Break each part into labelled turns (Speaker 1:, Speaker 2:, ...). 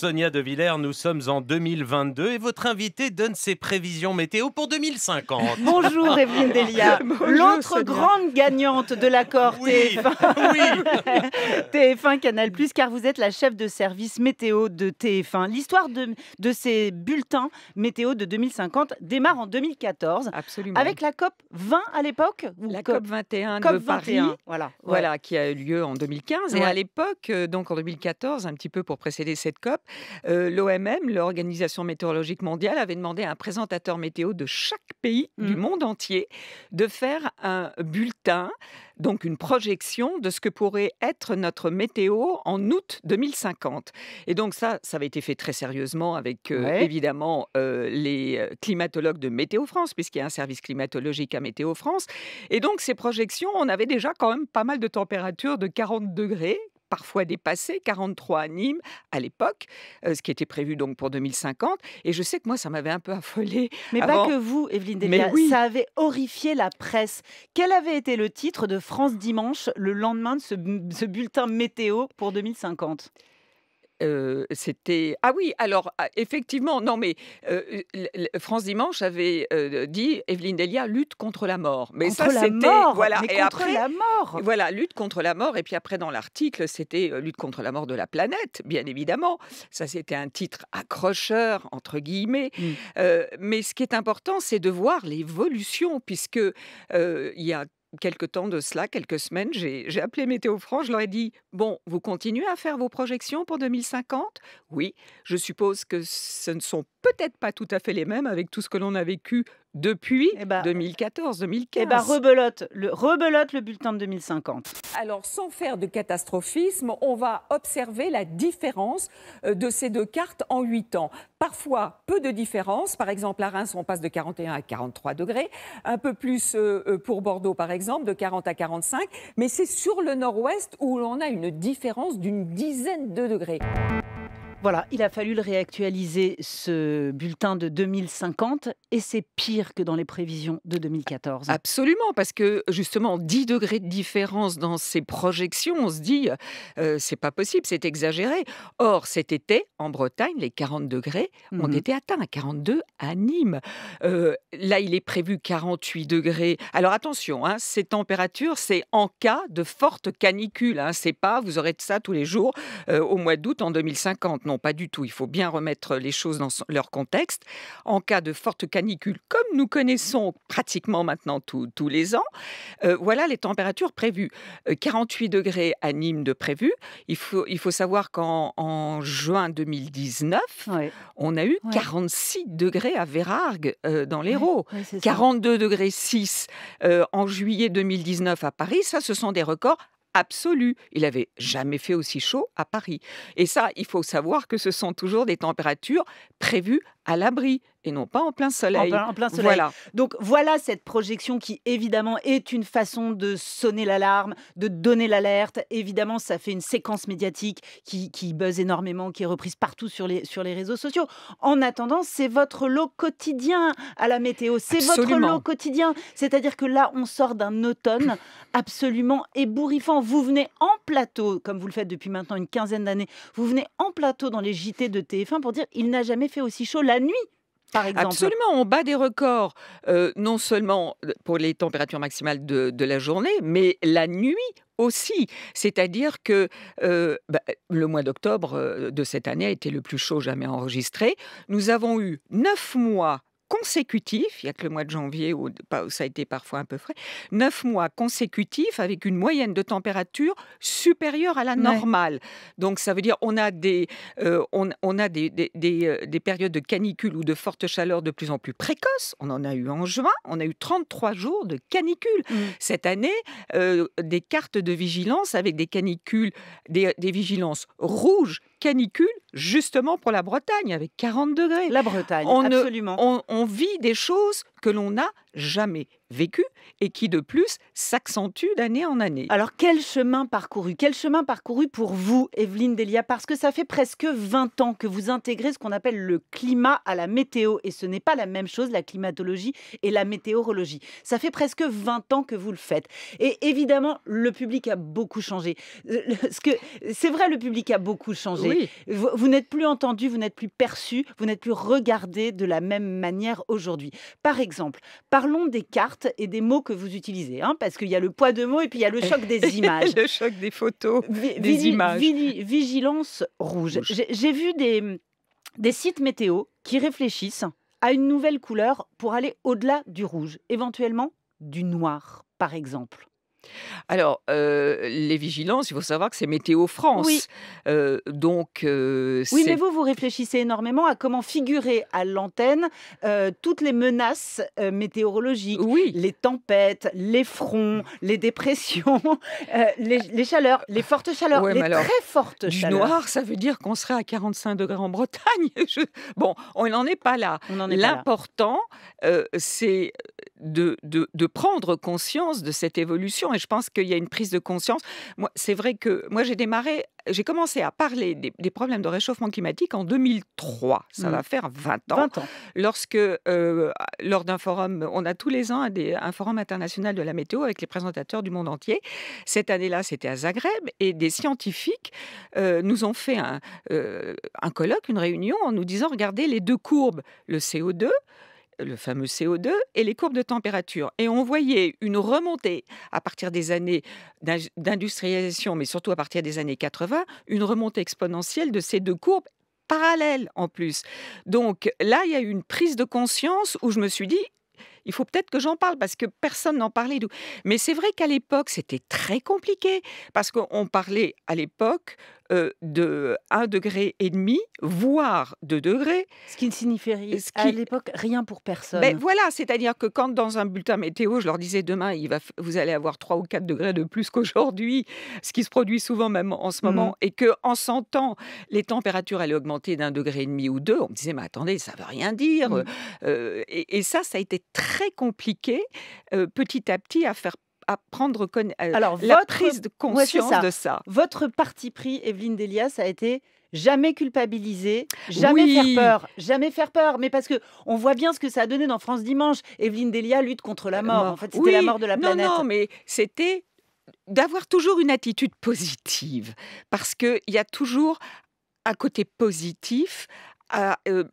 Speaker 1: Sonia De Villers, nous sommes en 2022 et votre invité donne ses prévisions météo pour 2050. Bonjour Evelyne Delia, l'autre grande gagnante de l'accord TF1. Oui. TF1 Canal+, car vous êtes la chef de service météo de TF1. L'histoire de, de ces bulletins météo de 2050 démarre en 2014. Avec la COP 20 à l'époque La COP, 21 COP de 21, Paris,
Speaker 2: voilà, voilà, qui a eu lieu en 2015. Et à l'époque, euh, donc en 2014, un petit peu pour précéder cette COP, euh, l'OMM, l'Organisation météorologique mondiale, avait demandé à un présentateur météo de chaque pays du mmh. monde entier de faire un bulletin, donc une projection de ce que pourrait être notre météo en août 2050. Et donc ça, ça avait été fait très sérieusement avec euh, évidemment euh, les climatologues de Météo France, puisqu'il y a un service climatologique à Météo France. Et donc ces projections, on avait déjà quand même pas mal de températures de 40 degrés parfois dépassé, 43 à Nîmes à l'époque, euh, ce qui était prévu donc pour 2050. Et je sais que moi, ça m'avait un peu affolée. Mais pas que vous, Evelyne Delia, ça
Speaker 1: avait horrifié la presse. Quel avait été le titre de France Dimanche
Speaker 2: le lendemain de ce bulletin météo pour 2050 c'était. Ah oui, alors, ah, effectivement, non, mais France Dimanche avait dit Evelyne Delia lutte contre la mort. Mais ça, c'était. Voilà, après, la mort Voilà, lutte contre la mort. Et puis après, dans l'article, c'était lutte contre la mort de la planète, bien évidemment. Ça, c'était un titre accrocheur, entre guillemets. Mmh. mais ce qui est important, c'est de voir l'évolution, puisque il y a quelques temps de cela, quelques semaines, j'ai appelé Météo France, je leur ai dit Bon, vous continuez à faire vos projections pour 2050 Oui, je suppose que ce ne sont peut-être pas tout à fait les mêmes avec tout ce que l'on a vécu depuis 2014-2015. Eh, ben, eh ben, rebelote, le, rebelote le bulletin de 2050. Alors, sans faire de catastrophisme, on va observer la différence euh, de ces deux cartes en 8 ans. Parfois, peu de différence. Par exemple, à Reims, on passe de 41 à 43 degrés. Un peu plus euh, euh, pour Bordeaux, par exemple, de 40 à 45. Mais c'est sur le nord-ouest où l'on a une différence d'une dizaine de degrés. Voilà,
Speaker 1: il a fallu le réactualiser, ce bulletin de 2050, et c'est pire que dans les prévisions de 2014.
Speaker 2: Absolument, parce que justement, 10 degrés de différence dans ces projections, on se dit, euh, c'est pas possible, c'est exagéré. Or, cet été, en Bretagne, les 40 degrés ont mhm. été atteints, 42 à Nîmes. Euh, là, il est prévu 48 degrés. Alors attention, hein, ces températures, c'est en cas de forte canicule. Hein, c'est pas, vous aurez ça tous les jours euh, au mois d'août en 2050 non, pas du tout. Il faut bien remettre les choses dans leur contexte. En cas de forte canicule, comme nous connaissons pratiquement maintenant tous les ans, euh, voilà les températures prévues. 48 euh, degrés à Nîmes de prévu. Il faut, il faut savoir qu'en juin 2019, on a eu 46 degrés à Vérargues euh, dans l'Hérault. 42 degrés 6 en juillet 2019 à Paris. Ça, ce sont des records absolue. Il n'avait jamais fait aussi chaud à Paris. Et ça, il faut savoir que ce sont toujours des températures prévues à l'abri et non pas en plein soleil. En plein, Voilà.
Speaker 1: Donc voilà cette projection qui évidemment est une façon de sonner l'alarme, de donner l'alerte. Évidemment, ça fait une séquence médiatique qui, qui buzz énormément, qui est reprise partout sur les, sur les réseaux sociaux. En attendant, c'est votre lot quotidien à la météo, c'est votre lot quotidien. C'est-à-dire que là, on sort d'un automne absolument ébouriffant. Vous venez en plateau, comme vous le faites depuis maintenant une quinzaine d'années, vous venez en plateau dans les JT de TF1 pour dire il n'a jamais fait aussi chaud nuit. Par exemple. Absolument,
Speaker 2: on bat des records, euh, non seulement pour les températures maximales de, la journée, mais la nuit aussi. C'est-à-dire que euh, bah, le mois d'octobre euh, de cette année a été le plus chaud jamais enregistré. Nous avons eu neuf mois consécutifs, il n'y a que le mois de janvier où ça a été parfois un peu frais, neuf mois consécutifs avec une moyenne de température supérieure à la normale. Donc ça veut dire on a des, euh, on, a euh, des, périodes de canicule ou de forte chaleur de plus en plus précoces. On en a eu en juin, on a eu 33 jours de canicule. Mmh. Cette année, euh, des cartes de vigilance avec des canicules, des, des vigilances rouges canicule justement pour la Bretagne, avec 40 degrés. La Bretagne, absolument. on, vit des choses que l'on n'a jamais vécu et qui de plus s'accentue d'année en année. Alors quel
Speaker 1: chemin parcouru Quel chemin parcouru pour vous, Evelyne Delia Parce que ça fait presque 20 ans que vous intégrez ce qu'on appelle le climat à la météo et ce n'est pas la même chose la climatologie et la météorologie. Ça fait presque 20 ans que vous le faites. Et évidemment, le public a beaucoup changé. Euh, c'est vrai, le public a beaucoup changé. Vous, vous n'êtes plus entendu, vous n'êtes plus perçu, vous n'êtes plus regardé de la même manière aujourd'hui. Par exemple, exemple, parlons des cartes et des mots que vous utilisez, hein, parce qu'il y a le poids de mots et puis il y a le choc des images. le
Speaker 2: choc des photos, des images.
Speaker 1: vigilance rouge. rouge. J'ai vu des, des sites météo qui réfléchissent à une nouvelle couleur pour aller au-delà du rouge, éventuellement du noir, par exemple.
Speaker 2: Alors, euh, les vigilances, il faut savoir que c'est Météo France. Oui. Euh, donc, euh, oui, mais vous, vous
Speaker 1: réfléchissez énormément à comment figurer à l'antenne toutes les menaces météorologiques, oui. les tempêtes, les fronts, les dépressions,
Speaker 2: les, chaleurs, les fortes chaleurs, les très fortes du noir, ça veut dire qu'on serait à 45 degrés en Bretagne. Bon, on n'en est pas là. L'important, c'est de, prendre conscience de cette évolution. Et je pense qu'il y a une prise de conscience. Moi, c'est vrai que moi, j'ai démarré, j'ai commencé à parler des, problèmes de réchauffement climatique en 2003. Ça mm. va faire 20 ans. Lorsque, euh, lors d'un forum, on a tous les ans un, forum international de la météo avec les présentateurs du monde entier. Cette année-là, c'était à Zagreb et des scientifiques euh, nous ont fait un, euh, un colloque, une réunion en nous disant regardez les deux courbes, le CO2 le fameux CO2, et les courbes de température. Et on voyait une remontée à partir des années d'industrialisation, mais surtout à partir des années 80, une remontée exponentielle de ces deux courbes parallèles en plus. Donc là, il y a eu une prise de conscience où je me suis dit, il faut peut-être que j'en parle parce que personne n'en parlait. Mais c'est vrai qu'à l'époque, c'était très compliqué parce qu'on parlait à l'époque euh, de 1 degré et demi, voire 2 degrés. Ce qui ne
Speaker 1: signifiait rien à l'époque rien pour ben, personne. Ben
Speaker 2: voilà, c'est-à-dire que quand dans un bulletin météo, je leur disais demain, il va, vous allez avoir 3 ou 4 degrés de plus qu'aujourd'hui, ce qui se produit souvent même en ce moment, mmh. et que en 100 les températures allaient augmenter d'un degré et demi ou deux, on me disait mais attendez, ça ne veut rien dire. Mmh. Euh, et, ça, ça a été très compliqué euh, petit à petit à faire à prendre euh, Alors, prise de conscience ça. de ça.
Speaker 1: Votre parti pris, Evelyne Delia, ça a été jamais culpabiliser, jamais faire peur, jamais faire peur. Mais parce que on voit bien ce que ça a donné dans France Dimanche. Evelyne Delia lutte contre la euh, mort. En fait, c'était la mort de la planète. Non, non,
Speaker 2: mais c'était d'avoir toujours une attitude positive parce qu'il y a toujours un côté positif à, euh,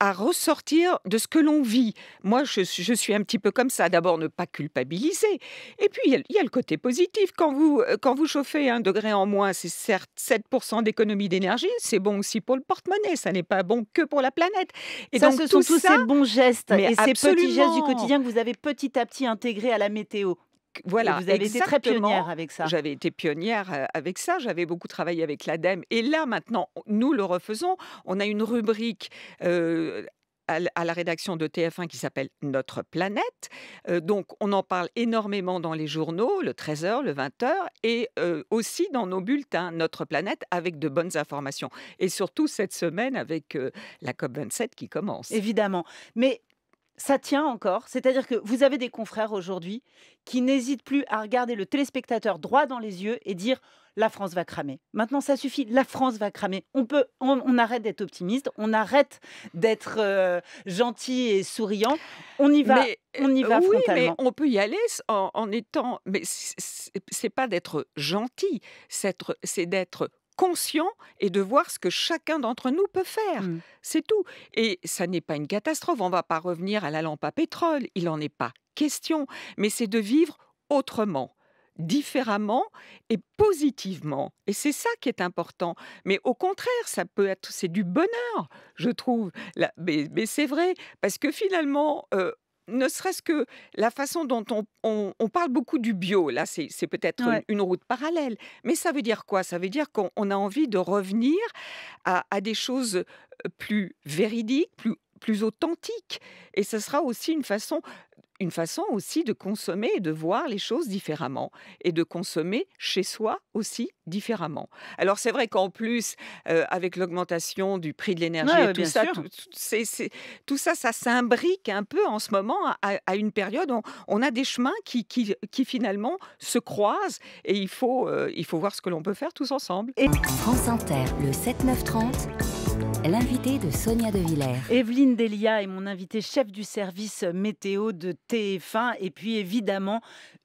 Speaker 2: à ressortir de ce que l'on vit. Moi, je, suis un petit peu comme ça. D'abord, ne pas culpabiliser. Et puis, il y, a le côté positif. Quand vous, euh, quand vous chauffez un degré en moins, c'est certes 7% d'économie d'énergie. C'est bon aussi pour le porte-monnaie. Ça n'est pas bon que pour la planète. Et donc, ce sont tous ces bons
Speaker 1: gestes et ces petits gestes du quotidien que vous avez petit à petit intégrés à la météo. Voilà, vous avez été très pionnière avec ça. J'avais
Speaker 2: été pionnière euh, avec ça. J'avais beaucoup travaillé avec l'ADEME. Et là, maintenant, nous le refaisons. On a une rubrique euh, à la rédaction de TF1 qui s'appelle Notre planète. Euh, donc, on en parle énormément dans les journaux, le 13h, le 20h, et aussi dans nos bulletins Notre planète avec de bonnes informations. Et surtout cette semaine avec la COP27 qui commence. Évidemment. Mais ça tient encore.
Speaker 1: C'est-à-dire que vous avez des confrères aujourd'hui qui n'hésitent plus à regarder le téléspectateur droit dans les yeux et dire la France va cramer. Maintenant, ça suffit. La France va cramer. On peut, on, arrête d'être optimiste. On arrête d'être euh, gentil et souriant. On y va. on y euh, va oui, Mais on
Speaker 2: peut y aller en, en étant. Mais c'est pas d'être gentil. C'est d'être conscient et de voir ce que chacun d'entre nous peut faire. Mmh. C'est tout. Et ça n'est pas une catastrophe. On ne va pas revenir à la lampe à pétrole. Il n'en est pas question. Mais c'est de vivre autrement différemment et positivement. Et c'est ça qui est important. Mais au contraire, ça peut être, c'est du bonheur, je trouve. mais, c'est vrai, parce que finalement, euh, ne serait-ce que la façon dont on, parle beaucoup du bio, là c'est peut-être une, route parallèle, mais ça veut dire quoi Ça veut dire qu'on a envie de revenir à, à des choses euh, plus véridiques, plus plus authentique. Et ce sera aussi une façon, une façon aussi de consommer et de voir les choses différemment et de consommer chez soi aussi différemment. Alors c'est vrai qu'en plus, euh, avec l'augmentation du prix de l'énergie, tout, ça, tout, ça, ça s'imbrique un peu en ce moment à, une période où on, a des chemins qui, qui, finalement se croisent et il faut, euh, il faut voir ce que l'on peut faire tous ensemble. France Inter, le 7-9-30
Speaker 1: l'invité de Sonia De Villers. Evelyne Delia est mon invitée chef du service météo de TF1 et puis évidemment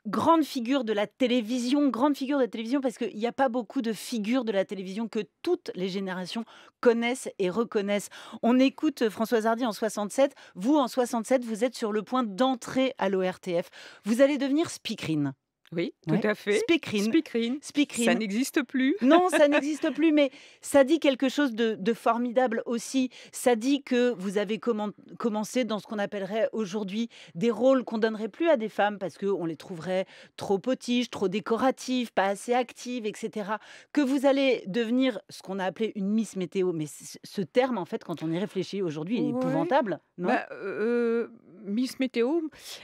Speaker 1: grande figure de la télévision, grande figure de la télévision parce qu'il n'y a pas beaucoup de figures de la télévision que toutes les générations connaissent et reconnaissent. On écoute Françoise Hardy en 67, vous en 67, vous êtes sur le point d'entrer à l'ORTF. Vous allez devenir speakerine. Oui, tout à fait. Speakerine. Ça n'existe
Speaker 2: plus. Non, ça n'existe
Speaker 1: plus, mais ça dit quelque chose de, formidable aussi. Ça dit que vous avez commencé dans ce qu'on appellerait aujourd'hui des rôles qu'on donnerait plus à des femmes parce qu'on les trouverait trop potiches, trop décoratives, pas assez actives, etc. Que vous allez devenir ce qu'on a appelé une Miss Météo. Mais ce terme,
Speaker 2: en fait, quand on y réfléchit aujourd'hui, est épouvantable, non bah, euh, euh, Miss Météo.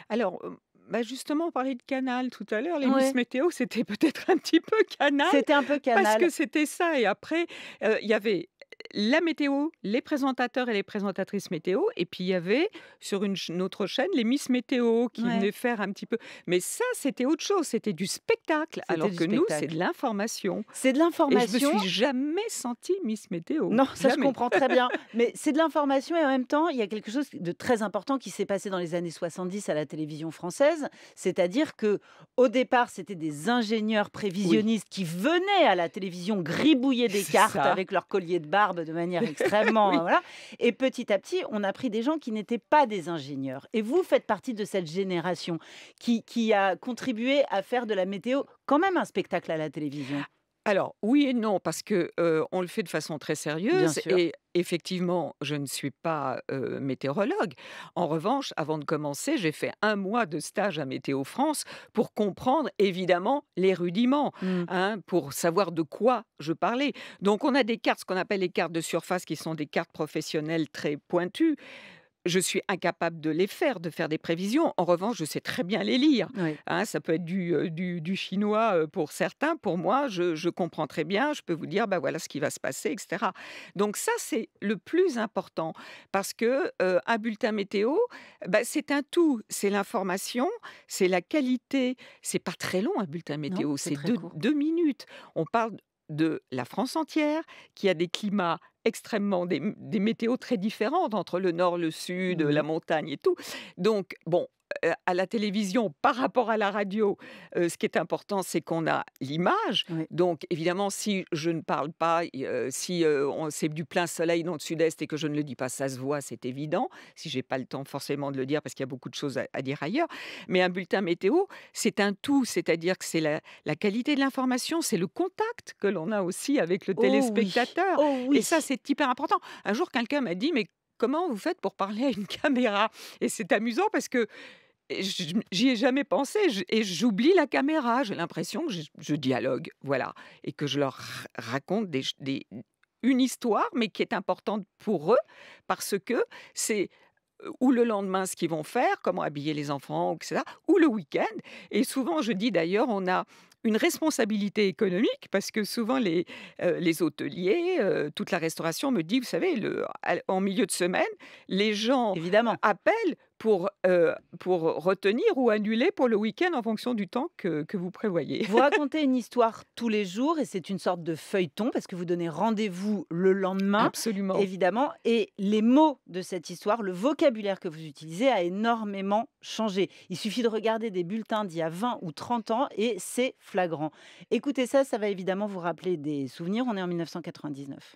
Speaker 2: Alors, euh, bah, justement, on parlait de canal tout à l'heure. Les ouais. Météo, c'était peut-être un petit peu canal. C'était un peu canal. Parce que c'était ça. Et après, euh, il y avait la météo, les présentateurs et les présentatrices météo, et puis il y avait sur une, autre chaîne les Miss Météo qui venaient faire un petit peu. Mais ça, c'était autre chose, c'était du spectacle, alors que nous, c'est de l'information. C'est de l'information. Et je me suis jamais sentie Miss Météo. Non, ça je comprends très bien.
Speaker 1: Mais c'est de l'information et en même temps, il y a quelque chose de très important qui s'est passé dans les années 70 à la télévision française, c'est-à-dire que au départ, c'était des ingénieurs prévisionnistes qui venaient à la télévision gribouiller des cartes avec leur collier de barbe de manière extrêmement. Euh, voilà. Et petit à petit, on a pris des gens qui n'étaient pas des ingénieurs. Et vous faites partie de cette génération qui, qui a contribué à faire de la météo quand même un spectacle à la télévision.
Speaker 2: Alors oui et non parce que on le fait de façon très sérieuse et effectivement je ne suis pas météorologue. En revanche, avant de commencer, j'ai fait un mois de stage à Météo France pour comprendre évidemment les rudiments, mmh. hein, pour savoir de quoi je parlais. Donc on a des cartes, ce qu'on appelle les cartes de surface, qui sont des cartes professionnelles très pointues je suis incapable de les faire, de faire des prévisions. En revanche, je sais très bien les lire. Hein. ça peut être du, euh, du, chinois euh, pour certains. Pour moi, je, comprends très bien. Je peux vous dire, bah voilà ce qui va se passer, etc. Donc ça, c'est le plus important parce que euh, un bulletin météo, bah, c'est un tout. C'est l'information, c'est la qualité. C'est pas très long un bulletin météo. C'est deux, deux, minutes. On parle de la France entière, qui a des climats extrêmement, des, météos très différentes entre le nord, le sud, la mmh. montagne et tout. Donc, bon, à la télévision par rapport à la radio, ce qui est important, c'est qu'on a l'image. Donc, évidemment, si je ne parle pas, si c'est du plein soleil dans le sud-est et que je ne le dis pas, ça se voit, c'est évident. Si j'ai pas le temps forcément de le dire, parce qu'il y a beaucoup de choses à, dire ailleurs. Mais un bulletin météo, c'est un tout, c'est-à-dire que c'est la, qualité de l'information, c'est le contact que l'on a aussi avec le oh téléspectateur. Oh et ça, c'est hyper important. Un jour, quelqu'un m'a dit, mais comment vous faites pour parler à une caméra Et c'est amusant parce que eh, j'y ai jamais pensé et j'oublie la caméra. J'ai l'impression que je, dialogue, voilà, et que je leur raconte une histoire, mais qui est importante pour eux parce que c'est euh, ou le lendemain ce qu'ils vont faire, comment habiller les enfants, ou le week-end. Et souvent, je dis d'ailleurs, on a une responsabilité économique, parce que souvent les, les hôteliers, toute la restauration me dit, vous savez, le, en milieu de semaine, les gens Évidemment. appellent pour, euh, pour retenir ou annuler pour le week-end en fonction du temps que, que, vous prévoyez. Vous racontez une histoire
Speaker 1: tous les jours et c'est une sorte de feuilleton parce que vous donnez rendez-vous le lendemain. Absolument. Évidemment. Et les mots de cette histoire, le vocabulaire que vous utilisez a énormément changé. Il suffit de regarder des bulletins d'il y a 20 ou 30 ans et c'est flagrant. Écoutez ça, ça va évidemment vous rappeler des souvenirs. On est en 1999.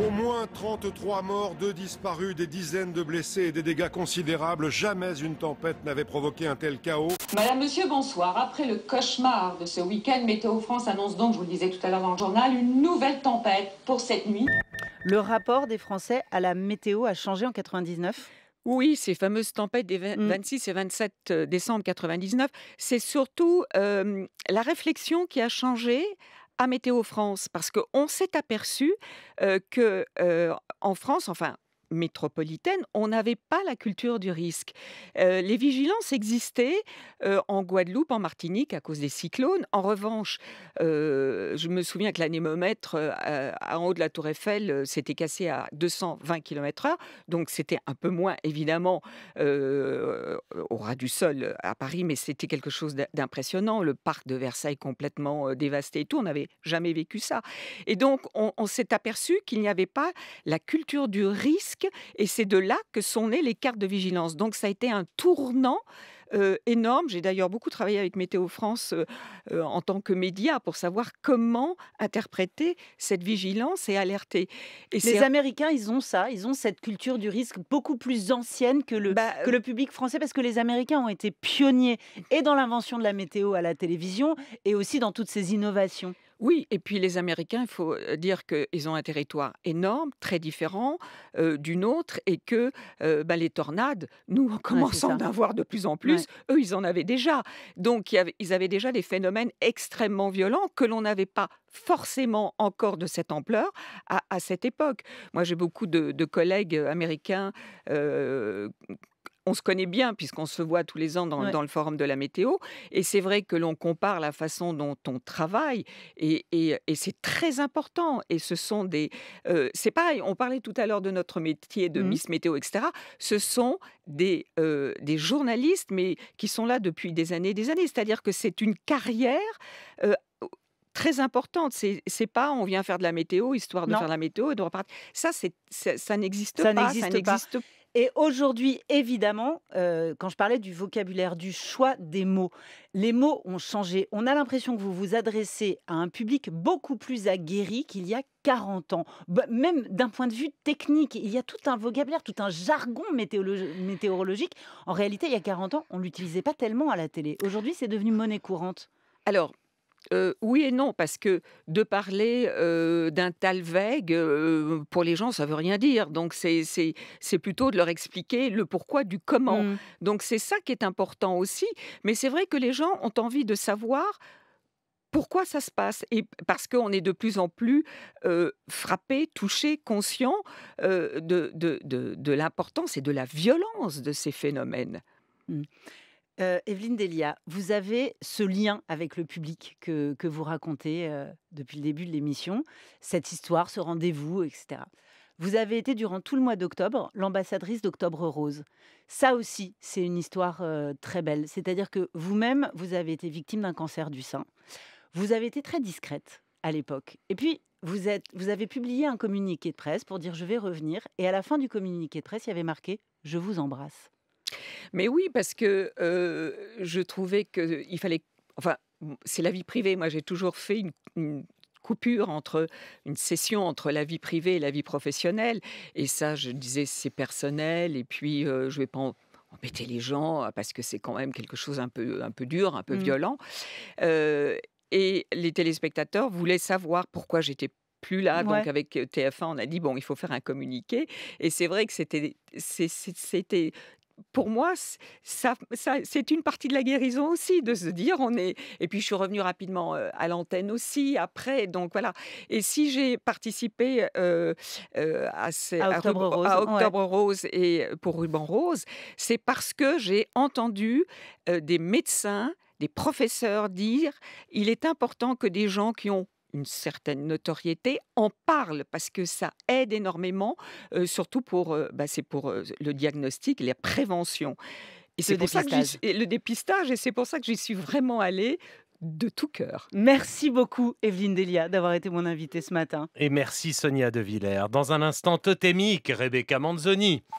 Speaker 1: Au moins 33 morts, 2 disparus, des dizaines de blessés et des dégâts considérables. Jamais une tempête n'avait provoqué un tel chaos.
Speaker 2: Madame, monsieur, bonsoir. Après le cauchemar de ce week-end, Météo France annonce donc, je vous le disais tout à l'heure dans le journal, une nouvelle tempête pour cette nuit. Le rapport des Français à la météo a changé en 99 oui, ces fameuses tempêtes des 26 mm. et 27 euh, décembre 99, c'est surtout euh, la réflexion qui a changé à Météo France parce qu'on s'est aperçu que en France, enfin métropolitaine, on n'avait pas la culture du risque. Euh, les vigilances existaient euh, en Guadeloupe, en Martinique, à cause des cyclones. En revanche, euh, je me souviens que l'anémomètre en haut de la Tour Eiffel s'était cassé à 220 km/h, donc c'était un peu moins évidemment au ras du sol à Paris, mais c'était quelque chose d'impressionnant. Le parc de Versailles complètement dévasté et tout, on n'avait jamais vécu ça. Et donc on s'est aperçu qu'il n'y avait pas la culture du risque et c'est de là que sont nées les cartes de vigilance. Donc ça a été un tournant. Euh, énorme. J'ai d'ailleurs beaucoup travaillé avec Météo France euh, euh, en tant que média pour savoir comment interpréter cette vigilance et alerter. Et les Américains, ils ont ça, ils ont cette culture du risque beaucoup plus ancienne que
Speaker 1: le, bah, que le public français parce que les Américains ont été pionniers et dans l'invention de la météo à la
Speaker 2: télévision et aussi dans toutes ces innovations. Oui, et puis les Américains, il faut euh, dire qu'ils ont un territoire énorme, très différent euh, du nôtre, et que euh, bah, les tornades, nous, en commençant d'en avoir de plus en plus. Eux, ils en avaient déjà. Donc, ils avaient déjà des phénomènes extrêmement violents que l'on n'avait pas forcément encore de cette ampleur à, cette époque. Moi, j'ai beaucoup de, collègues américains on se connaît bien puisqu'on se voit tous les ans dans, le forum de la météo. Et c'est vrai que l'on compare la façon dont on travaille et, c'est très important. Et ce sont des, euh, c'est pareil. On parlait tout à l'heure de notre métier de mmh. Miss Météo, etc. Ce sont des euh, des journalistes, mais qui sont là depuis des années, et des années. C'est-à-dire que c'est une carrière. Euh, très importante. C'est, pas on vient faire de la météo, histoire de faire la météo et de repartir. Ça, ça, n'existe pas. Ça n'existe pas. Et aujourd'hui,
Speaker 1: évidemment, euh, quand je parlais du vocabulaire, du choix des mots, les mots ont changé. On a l'impression que vous vous adressez à un public beaucoup plus aguerri qu'il y a 40 ans. Bah, même d'un point de vue technique, il y a tout un vocabulaire, tout un jargon météorologique. En réalité, il y a 40 ans, on ne l'utilisait pas tellement à la télé. Aujourd'hui, c'est devenu monnaie courante.
Speaker 2: Alors, oui et non, parce que de parler d'un talveg, pour les gens, ça veut rien dire. Donc, c'est plutôt de leur expliquer le pourquoi du comment. Mmh. Donc, c'est ça qui est important aussi. Mais c'est vrai que les gens ont envie de savoir pourquoi ça se passe Et parce qu'on est de plus en plus euh, frappé, touché, conscient de, de, l'importance et de la violence de ces phénomènes. Mmh.
Speaker 1: Euh, Evelyne Delia, vous avez ce lien avec le public que, vous racontez euh, depuis le début de l'émission, cette histoire, ce rendez-vous, etc. Vous avez été durant tout le mois d'octobre l'ambassadrice d'Octobre Rose. Ça aussi, c'est une histoire euh, très belle. C'est-à-dire que vous-même, vous avez été victime d'un cancer du sein. Vous avez été très discrète à l'époque. Et puis, vous, vous avez publié un communiqué de presse pour dire je vais revenir. Et à la fin du communiqué de presse, il y avait marqué Je vous embrasse.
Speaker 2: Mais oui, parce que je trouvais qu'il fallait. Enfin, c'est la vie privée. Moi, j'ai toujours fait une, coupure entre une session entre la vie privée et la vie professionnelle. Et ça, je disais, c'est personnel. Et puis, je je vais pas embêter les gens ah, parce que c'est quand même quelque chose un peu un peu dur, un peu mmh. violent. et les téléspectateurs voulaient savoir pourquoi j'étais plus là. Donc avec TF1, on a dit bon, il faut faire un communiqué. Et c'est vrai que c'était c'était pour moi, ça, c'est une partie de la guérison aussi, de se dire on est. Et puis je suis revenue rapidement euh, à l'antenne aussi après, donc voilà. Et si j'ai participé à, Octobre, Rose, et euh, pour Ruban Rose, c'est parce que j'ai entendu euh, des médecins, des professeurs dire il est important que des gens qui ont une certaine notoriété, en parle parce que ça aide énormément, surtout pour, bah, pour le diagnostic la prévention. Et c'est et le dépistage, et c'est pour ça que j'y suis vraiment allée de tout cœur. Merci beaucoup, Evelyne Delia, d'avoir été mon invitée ce matin.
Speaker 1: Et merci, Sonia De Villers. Dans un instant totémique, Rebecca Manzoni.